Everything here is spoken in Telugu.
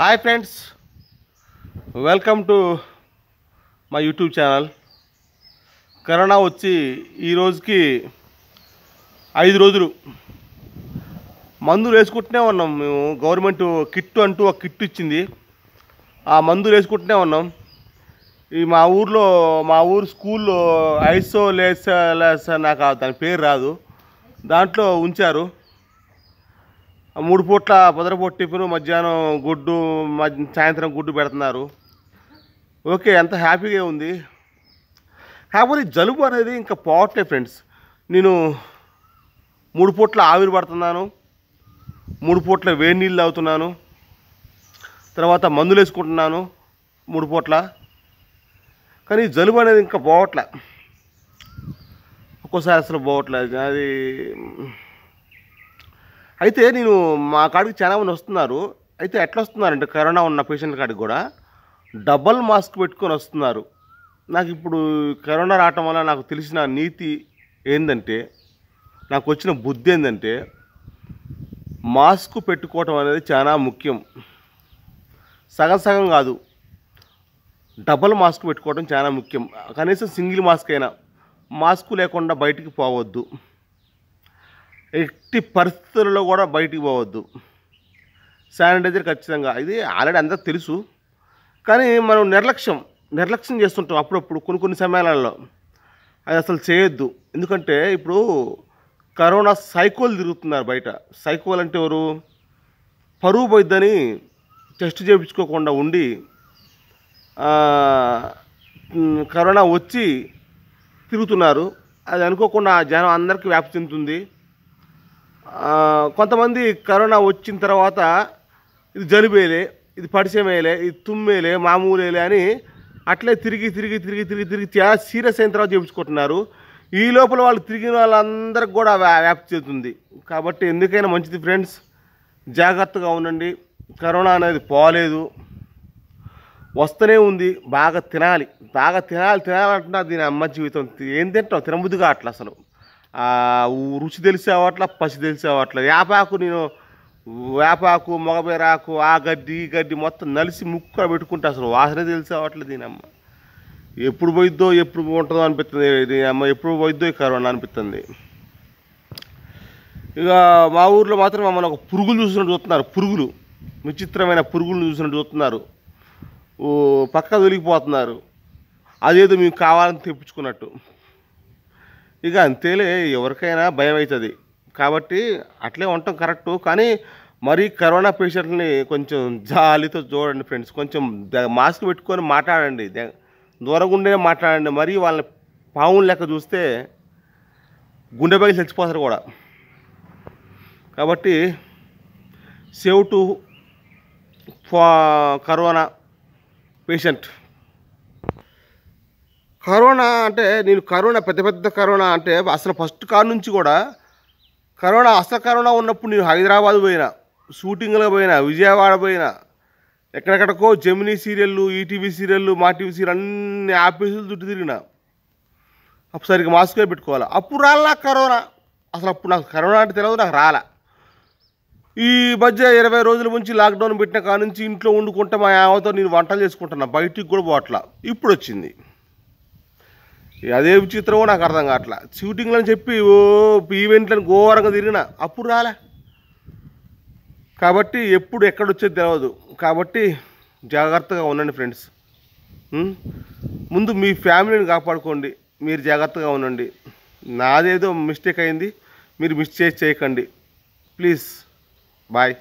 హాయ్ ఫ్రెండ్స్ వెల్కమ్ టు మా యూట్యూబ్ ఛానల్ కరోనా వచ్చి ఈ రోజుకి ఐదు రోజులు మందులు వేసుకుంటూనే ఉన్నాం మేము గవర్నమెంట్ కిట్ అంటూ ఒక కిట్ ఇచ్చింది ఆ మందులు వేసుకుంటూనే ఉన్నాం ఈ మా ఊర్లో మా ఊరు స్కూల్లో ఐసోలేస నాకు దాని పేరు రాదు దాంట్లో ఉంచారు మూడు పూట్ల పొదరపూట టిఫిన్ మధ్యాహ్నం గుడ్డు సాయంత్రం గుడ్డు పెడుతున్నారు ఓకే ఎంత హ్యాపీగా ఉంది కాకపోతే జలుబు అనేది ఇంకా పోవట్లే ఫ్రెండ్స్ నేను మూడు పూట్ల ఆవిరి పడుతున్నాను మూడు పూట్ల వేడి నీళ్ళు అవుతున్నాను తర్వాత మందులు వేసుకుంటున్నాను మూడు పూట్ల కానీ జలుబు అనేది ఇంకా పోవట్లే ఒక్కోసారి అసలు పోవట్లేదు అది అయితే నేను మా కాడికి చాలా మంది వస్తున్నారు అయితే ఎట్లా వస్తున్నారంటే కరోనా ఉన్న పేషెంట్ కాడికి కూడా డబల్ మాస్క్ పెట్టుకొని వస్తున్నారు నాకు ఇప్పుడు కరోనా రావటం వల్ల నాకు తెలిసిన నీతి ఏంటంటే నాకు వచ్చిన బుద్ధి ఏంటంటే మాస్క్ పెట్టుకోవటం అనేది చాలా ముఖ్యం సగం సగం కాదు డబల్ మాస్క్ పెట్టుకోవటం చాలా ముఖ్యం కనీసం సింగిల్ మాస్క్ అయినా మాస్క్ లేకుండా బయటికి పోవద్దు ఎట్టి పరిస్థితుల్లో కూడా బయటికి పోవద్దు శానిటైజర్ ఖచ్చితంగా ఇది ఆల్రెడీ అందరికి తెలుసు కానీ మనం నిర్లక్ష్యం నిర్లక్ష్యం చేస్తుంటాం అప్పుడప్పుడు కొన్ని కొన్ని సమయాలలో అది అసలు చేయొద్దు ఎందుకంటే ఇప్పుడు కరోనా సైకోలు తిరుగుతున్నారు బయట సైకోలు అంటే ఎవరు పరువు పోయిద్దని టెస్ట్ చేయించుకోకుండా ఉండి కరోనా వచ్చి తిరుగుతున్నారు అది అనుకోకుండా జనం అందరికీ వ్యాప్తి చెందుతుంది కొంతమంది కరోనా వచ్చిన తర్వాత ఇది జలుబేలే ఇది పరిచయమేలే ఇది తుమ్మేలే మామూలేలే అని అట్లే తిరిగి తిరిగి తిరిగి తిరిగి తిరిగి చాలా సీరియస్ అయిన తర్వాత చేయించుకుంటున్నారు ఈ లోపల వాళ్ళు తిరిగిన వాళ్ళందరికి కూడా వ్యాప్తి చెందుతుంది కాబట్టి ఎందుకైనా మంచిది ఫ్రెండ్స్ జాగ్రత్తగా ఉండండి కరోనా అనేది పోలేదు వస్తూనే ఉంది బాగా తినాలి బాగా తినాలి తినాలంటున్నా దీని అమ్మ జీవితం ఏం తింటావు తినబుద్ధిగా అట్లా అసలు రుచి తెలిసేవాట్ల పసి తెలిసేవాట్ల వేపాకు నేను వేపాకు మొగబేరాకు ఆ గడ్డి ఈ గడ్డి మొత్తం నలిసి ముక్క పెట్టుకుంటా అసలు వాసన దీని దీనమ్మ ఎప్పుడు పోయిద్దో ఎప్పుడు ఉంటుందో అనిపిస్తుంది దీనమ్మ ఎప్పుడు పోయిద్దో ఈ కరోనా అనిపిస్తుంది ఇక మా ఊర్లో మాత్రం మమ్మల్ని ఒక పురుగులు చూసినట్టు చూస్తున్నారు పురుగులు విచిత్రమైన పురుగులు చూసినట్టు చూస్తున్నారు పక్క తొలిగిపోతున్నారు అదేదో మేము కావాలని తెప్పించుకున్నట్టు ఇక అంతేలే ఎవరికైనా భయం అవుతుంది కాబట్టి అట్లే ఉండటం కరెక్టు కానీ మరి కరోనా పేషెంట్ని కొంచెం జాలితో చూడండి ఫ్రెండ్స్ కొంచెం మాస్క్ పెట్టుకొని మాట్లాడండి దూరంగా ఉండే మాట్లాడండి మరి వాళ్ళని పావులు లెక్క చూస్తే గుండె బయలు చచ్చిపోతారు కూడా కాబట్టి save to corona patient corona అంటే నేను కరోనా పెద్ద పెద్ద కరోనా అంటే అసలు ఫస్ట్ కార్ నుంచి కూడా కరోనా అసలు కరోనా ఉన్నప్పుడు నేను హైదరాబాద్ పోయినా షూటింగ్లో పోయినా విజయవాడ పోయినా ఎక్కడెక్కడికో జమినీ సీరియళ్ళు ఈటీవీ సీరియళ్ళు మా టీవీ సీరియల్ అన్ని ఆఫీసులు చుట్టూ తిరిగిన సరిగ్గా మాస్క్ పెట్టుకోవాలి అప్పుడు రాలా కరోనా అసలు అప్పుడు నాకు కరోనా అంటే తెలియదు నాకు రాలా ఈ మధ్య ఇరవై రోజుల నుంచి లాక్డౌన్ పెట్టిన కాడ నుంచి ఇంట్లో వండుకుంటే మా యావతో నేను వంటలు చేసుకుంటున్నా బయటికి కూడా పోవట్లా ఇప్పుడు వచ్చింది అదే విచిత్రమో నాకు అర్థం కావట్లా షూటింగ్లని చెప్పి ఓ ఈవెంట్లను ఘోరంగా తిరిగిన అప్పుడు రాలే కాబట్టి ఎప్పుడు ఎక్కడొచ్చేది తెలియదు కాబట్టి జాగ్రత్తగా ఉండండి ఫ్రెండ్స్ ముందు మీ ఫ్యామిలీని కాపాడుకోండి మీరు జాగ్రత్తగా ఉండండి నాదేదో మిస్టేక్ అయింది మీరు చేసి చేయకండి ప్లీజ్ బాయ్